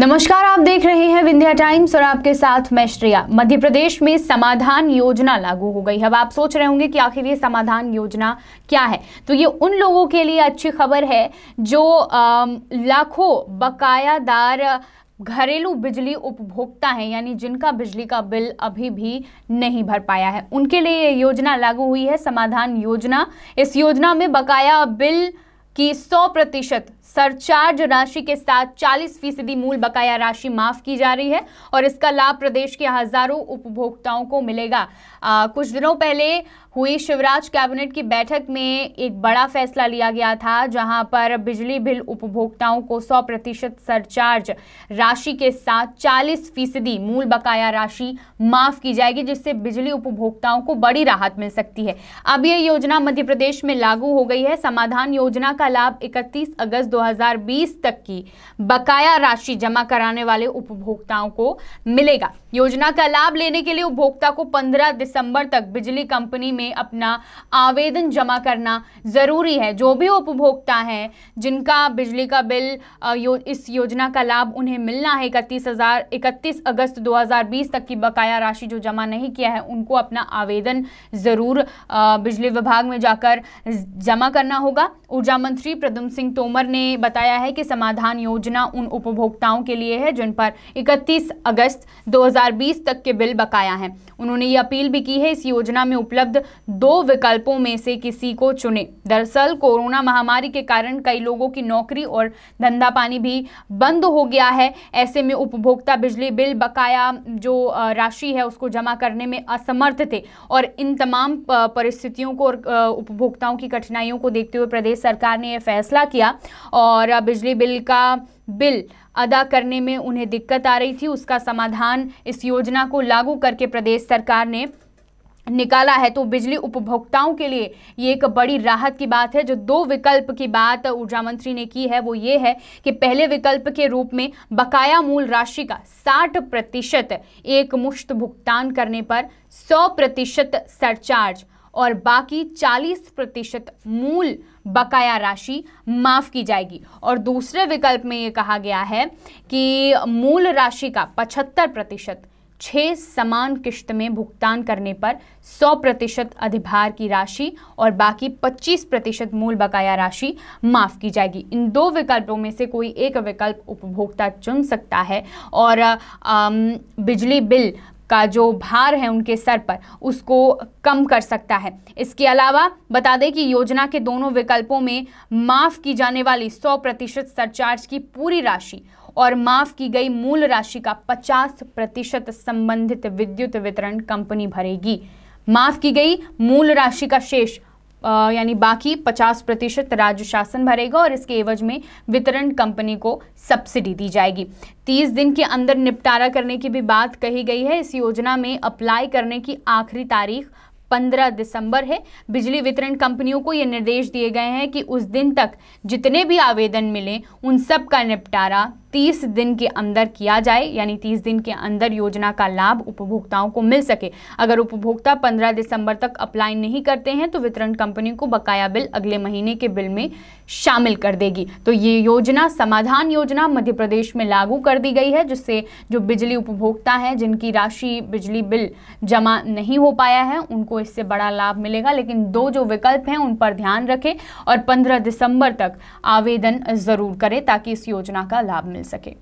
नमस्कार आप देख रहे हैं विंध्या टाइम्स और आपके साथ मैं श्रेया मध्य प्रदेश में समाधान योजना लागू हो गई है अब आप सोच रहे होंगे कि आखिर ये समाधान योजना क्या है तो ये उन लोगों के लिए अच्छी खबर है जो लाखों बकायादार घरेलू बिजली उपभोक्ता हैं यानी जिनका बिजली का बिल अभी भी नहीं भर पाया है उनके लिए ये योजना लागू हुई है समाधान योजना इस योजना में बकाया बिल की सौ प्रतिशत सरचार्ज राशि के साथ 40 फीसदी मूल बकाया राशि माफ की जा रही है और इसका लाभ प्रदेश के हजारों उपभोक्ताओं को मिलेगा आ, कुछ दिनों पहले हुई शिवराज कैबिनेट की बैठक में एक बड़ा फैसला लिया गया था जहां पर बिजली बिल उपभोक्ताओं को 100 प्रतिशत सरचार्ज राशि के साथ 40 फीसदी मूल बकाया राशि माफ की जाएगी जिससे बिजली उपभोक्ताओं को बड़ी राहत मिल सकती है अब यह योजना मध्य प्रदेश में लागू हो गई है समाधान योजना का लाभ इकतीस अगस्त 2020 तक की बकाया राशि जमा कराने वाले उपभोक्ताओं को मिलेगा योजना का लाभ लेने के लिए उपभोक्ता को 15 दिसंबर तक बिजली कंपनी में अपना आवेदन जमा करना ज़रूरी है जो भी उपभोक्ता हैं जिनका बिजली का बिल यो, इस योजना का लाभ उन्हें मिलना है इकतीस हज़ार इकतीस अगस्त 2020 तक की बकाया राशि जो जमा नहीं किया है उनको अपना आवेदन ज़रूर बिजली विभाग में जाकर जमा करना होगा ऊर्जा मंत्री प्रदम सिंह तोमर ने बताया है कि समाधान योजना उन उपभोक्ताओं के लिए है जिन पर 31 अगस्त 2020 तक के बिल बकाया हैं उन्होंने ये अपील भी की है इस योजना में उपलब्ध दो विकल्पों में से किसी को चुने दरअसल कोरोना महामारी के कारण कई लोगों की नौकरी और धंधा पानी भी बंद हो गया है ऐसे में उपभोक्ता बिजली बिल बकाया जो राशि है उसको जमा करने में असमर्थ थे और इन तमाम परिस्थितियों को और उपभोक्ताओं की कठिनाइयों को देखते हुए प्रदेश सरकार ने यह फैसला किया और बिजली बिल का बिल अदा करने में उन्हें दिक्कत आ रही थी उसका समाधान इस योजना को लागू करके प्रदेश सरकार ने निकाला है तो बिजली उपभोक्ताओं के लिए ये एक बड़ी राहत की बात है जो दो विकल्प की बात ऊर्जा मंत्री ने की है वो ये है कि पहले विकल्प के रूप में बकाया मूल राशि का 60 प्रतिशत एक मुश्त भुगतान करने पर 100 प्रतिशत सरचार्ज और बाकी 40 प्रतिशत मूल बकाया राशि माफ़ की जाएगी और दूसरे विकल्प में ये कहा गया है कि मूल राशि का पचहत्तर प्रतिशत छः समान किश्त में भुगतान करने पर 100 प्रतिशत अधिभार की राशि और बाकी 25 प्रतिशत मूल बकाया राशि माफ़ की जाएगी इन दो विकल्पों में से कोई एक विकल्प उपभोक्ता चुन सकता है और बिजली बिल का जो भार है उनके सर पर उसको कम कर सकता है इसके अलावा बता दें कि योजना के दोनों विकल्पों में माफ़ की जाने वाली 100 प्रतिशत सरचार्ज की पूरी राशि और माफ़ की गई मूल राशि का 50 प्रतिशत संबंधित विद्युत वितरण कंपनी भरेगी माफ़ की गई मूल राशि का शेष यानी बाकी 50 प्रतिशत राज्य शासन भरेगा और इसके एवज में वितरण कंपनी को सब्सिडी दी जाएगी 30 दिन के अंदर निपटारा करने की भी बात कही गई है इस योजना में अप्लाई करने की आखिरी तारीख 15 दिसंबर है बिजली वितरण कंपनियों को ये निर्देश दिए गए हैं कि उस दिन तक जितने भी आवेदन मिले उन सब का निपटारा 30 दिन के अंदर किया जाए यानी 30 दिन के अंदर योजना का लाभ उपभोक्ताओं को मिल सके अगर उपभोक्ता 15 दिसंबर तक अप्लाई नहीं करते हैं तो वितरण कंपनी को बकाया बिल अगले महीने के बिल में शामिल कर देगी तो ये योजना समाधान योजना मध्य प्रदेश में लागू कर दी गई है जिससे जो बिजली उपभोक्ता हैं जिनकी राशि बिजली बिल जमा नहीं हो पाया है उनको इससे बड़ा लाभ मिलेगा लेकिन दो जो विकल्प हैं उन पर ध्यान रखें और पंद्रह दिसंबर तक आवेदन ज़रूर करें ताकि इस योजना का लाभ मिले मिल सके